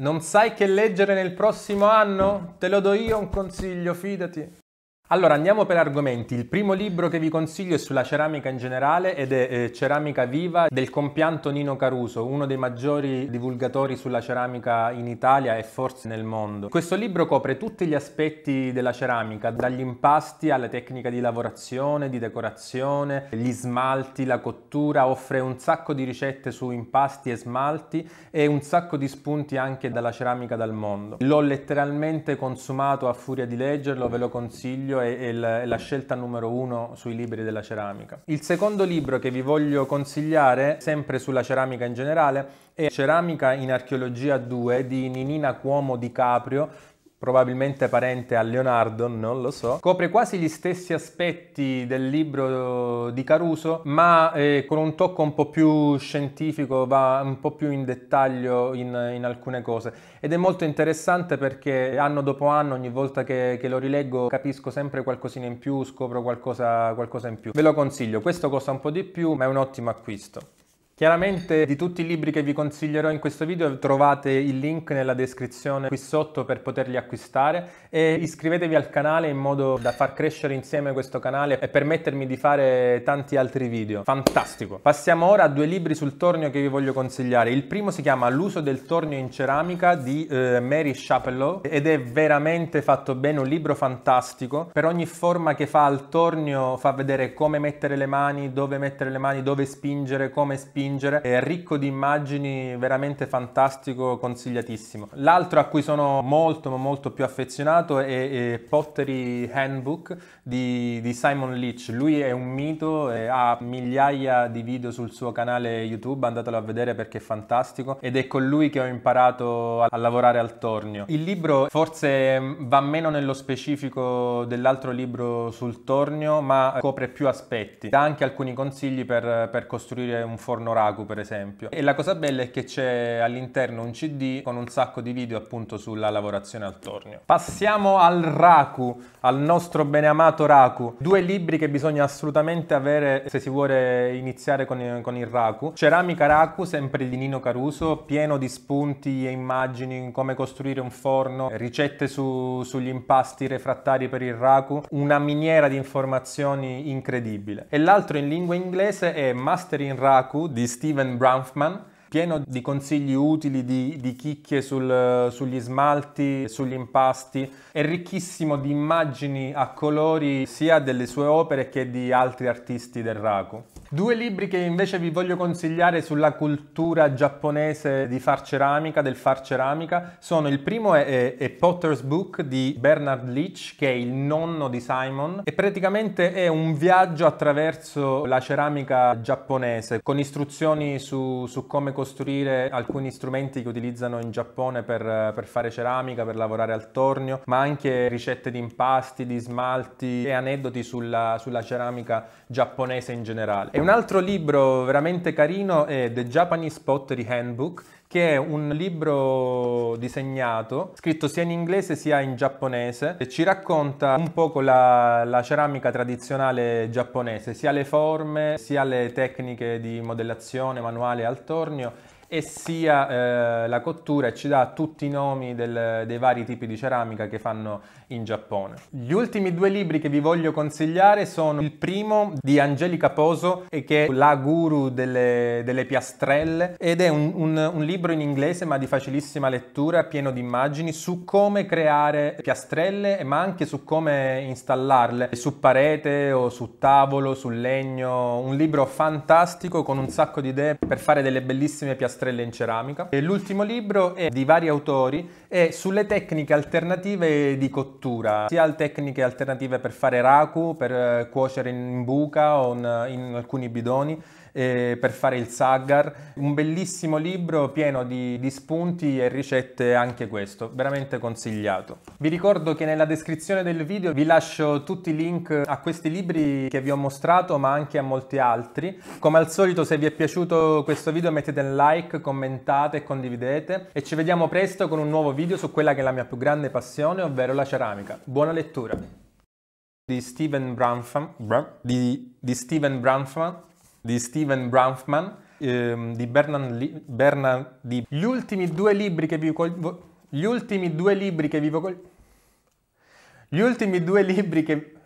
Non sai che leggere nel prossimo anno? Te lo do io un consiglio, fidati. Allora andiamo per argomenti. Il primo libro che vi consiglio è sulla ceramica in generale ed è eh, Ceramica Viva del compianto Nino Caruso, uno dei maggiori divulgatori sulla ceramica in Italia e forse nel mondo. Questo libro copre tutti gli aspetti della ceramica, dagli impasti alla tecnica di lavorazione, di decorazione, gli smalti, la cottura, offre un sacco di ricette su impasti e smalti e un sacco di spunti anche dalla ceramica dal mondo. L'ho letteralmente consumato a furia di leggerlo, ve lo consiglio esempio è, è, la, è, la, scelta numero uno sui libri della ceramica. Il secondo libro che vi voglio consigliare, sempre sulla ceramica in generale, è Ceramica in archeologia 2 di Ninina Cuomo Di Caprio probabilmente parente a Leonardo, non lo so, copre quasi gli stessi aspetti del libro di Caruso, ma eh, con un tocco un po' più scientifico, va un po' più in dettaglio in, in alcune cose. Ed è molto interessante perché anno dopo anno, ogni volta che, che, lo rileggo, capisco sempre qualcosina in più, scopro qualcosa, qualcosa in più. Ve lo consiglio, questo costa un po' di più, ma è un ottimo acquisto. Chiaramente di tutti i libri che vi consiglierò in questo video trovate il link nella descrizione qui sotto per poterli acquistare e iscrivetevi al canale in modo da far crescere insieme questo canale e permettermi di fare tanti altri video. Fantastico! Passiamo ora a due libri sul tornio che vi voglio consigliare. Il primo si chiama L'uso del tornio in ceramica di eh, Mary Chapelot ed è veramente fatto bene, un libro fantastico. Per ogni forma che fa al tornio fa vedere come mettere le mani, dove mettere le mani, dove spingere, come spingere dipingere, è ricco di immagini, veramente fantastico, consigliatissimo. L'altro a cui sono molto ma molto più affezionato è, è Pottery Handbook di, di, Simon Leach, lui è un mito, e ha migliaia di video sul suo canale YouTube, andatelo a vedere perché è fantastico ed è con lui che ho imparato a, a lavorare al tornio. Il libro forse va meno nello specifico dell'altro libro sul tornio ma copre più aspetti, dà anche alcuni consigli per, per costruire un forno Raku per esempio. E la cosa bella è che c'è all'interno un CD con un sacco di video appunto sulla lavorazione al tornio. Passiamo al Raku, al nostro beneamato Raku. Due libri che bisogna assolutamente avere se si vuole iniziare con, con il Raku. Ceramica Raku, sempre di Nino Caruso, pieno di spunti e immagini, come costruire un forno, ricette su, sugli impasti refrattari per il Raku, una miniera di informazioni incredibile. E l'altro in lingua inglese è Mastering Raku di Steven Bronfman, pieno di consigli utili, di, di chicche sul, sugli smalti, sugli impasti, è ricchissimo di immagini a colori sia delle sue opere che di altri artisti del Raku. Due libri che invece vi voglio consigliare sulla cultura giapponese di far ceramica, del far ceramica, sono il primo è, è, Potter's Book di Bernard Leach, che è il nonno di Simon, e praticamente è un viaggio attraverso la ceramica giapponese, con istruzioni su, su come costruire alcuni strumenti che utilizzano in Giappone per, per fare ceramica, per lavorare al tornio, ma anche ricette di impasti, di smalti e aneddoti sulla, sulla ceramica giapponese in generale e un altro libro veramente carino è The Japanese Pottery Handbook, che è un libro disegnato, scritto sia in inglese sia in giapponese, e ci racconta un po' la, la ceramica tradizionale giapponese, sia le forme, sia le tecniche di modellazione manuale al tornio e sia eh, la cottura e ci dà tutti i nomi del, dei vari tipi di ceramica che fanno in Giappone. Gli ultimi due libri che vi voglio consigliare sono il primo di Angelica Poso che è la guru delle, delle piastrelle ed è un, un, un libro libro in inglese ma di facilissima lettura, pieno di immagini, su come creare piastrelle ma anche su come installarle su parete o su tavolo, su legno. Un libro fantastico con un sacco di idee per fare delle bellissime piastrelle in ceramica. E l'ultimo libro è di vari autori e sulle tecniche alternative di cottura, sia tecniche alternative per fare raku, per eh, cuocere in buca o in alcuni bidoni eh, per fare il saggar. Un bellissimo libro pieno di, di spunti e ricette anche questo, veramente consigliato. Vi ricordo che nella descrizione del video vi lascio tutti i link a questi libri che vi ho mostrato ma anche a molti altri. Come al solito se vi è piaciuto questo video mettete un like, commentate e condividete e ci vediamo presto con un nuovo video su quella che è la mia più grande passione ovvero la ceramica. Buona lettura! Di Steven Branfam, di, di Steven Branfam di Steven Bramfman, ehm, di Bernard, Bernard di... Gli ultimi due libri che vi... Gli ultimi due libri che vi... Gli ultimi due libri che...